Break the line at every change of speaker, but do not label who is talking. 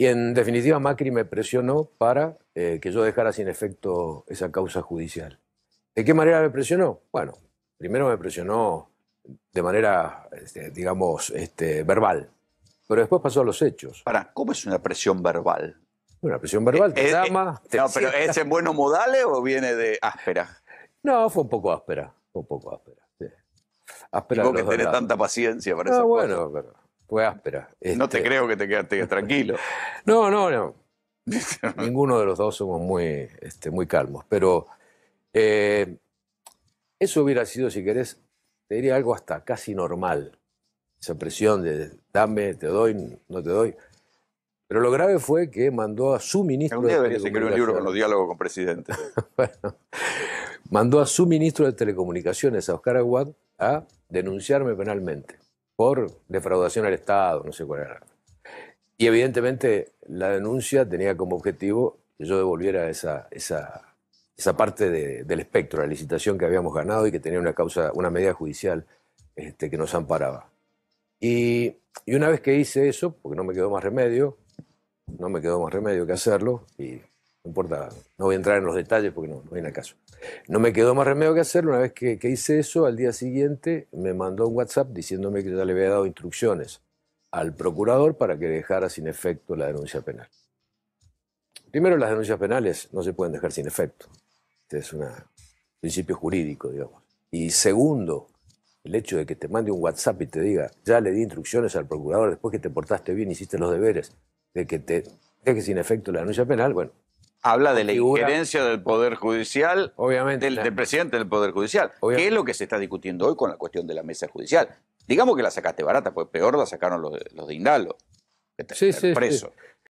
Y en definitiva Macri me presionó para eh, que yo dejara sin efecto esa causa judicial. ¿De qué manera me presionó? Bueno, primero me presionó de manera, este, digamos, este, verbal, pero después pasó a los hechos. Para, ¿cómo es una presión verbal? Una presión verbal, te eh, eh, llama. no, pero ¿es en buenos modales o viene de áspera? No, fue un poco áspera, fue un poco áspera. Sí. que tenés tanta paciencia para no, bueno, Pero fue áspera. No te este, creo que te quedaste tranquilo. no, no, no. Ninguno de los dos somos muy, este, muy calmos, pero eh, eso hubiera sido, si querés, te diría algo hasta casi normal. Esa presión de dame, te doy, no te doy. Pero lo grave fue que mandó a su ministro. Un día de un libro con los diálogos con presidente. mandó a su ministro de Telecomunicaciones, a Oscar Aguad, a denunciarme penalmente por defraudación al Estado, no sé cuál era. Y evidentemente la denuncia tenía como objetivo que yo devolviera esa, esa, parte del espectro, la licitación que habíamos ganado y que tenía una causa, una medida judicial este, que nos amparaba. Y, y, una vez que hice eso, porque no me quedó más remedio, no me quedó más remedio que hacerlo, y no voy a entrar en los detalles porque no, viene a caso. No me quedó más remedio que hacerlo. Una vez que, que, hice eso, al día siguiente me mandó un WhatsApp diciéndome que ya le había dado instrucciones al procurador para que dejara sin efecto la denuncia penal. Primero, las denuncias penales no se pueden dejar sin efecto. Este es un principio jurídico, digamos. Y segundo, el hecho de que te mande un WhatsApp y te diga, ya le di instrucciones al procurador después que te portaste bien, hiciste los deberes, de que te deje sin efecto la denuncia penal, bueno, Habla de la injerencia del Poder Judicial, del, presidente del Poder Judicial. ¿Qué es lo que se está discutiendo hoy con la cuestión de la mesa judicial? Digamos que la sacaste barata, pues peor la sacaron los de, Indalo, que preso.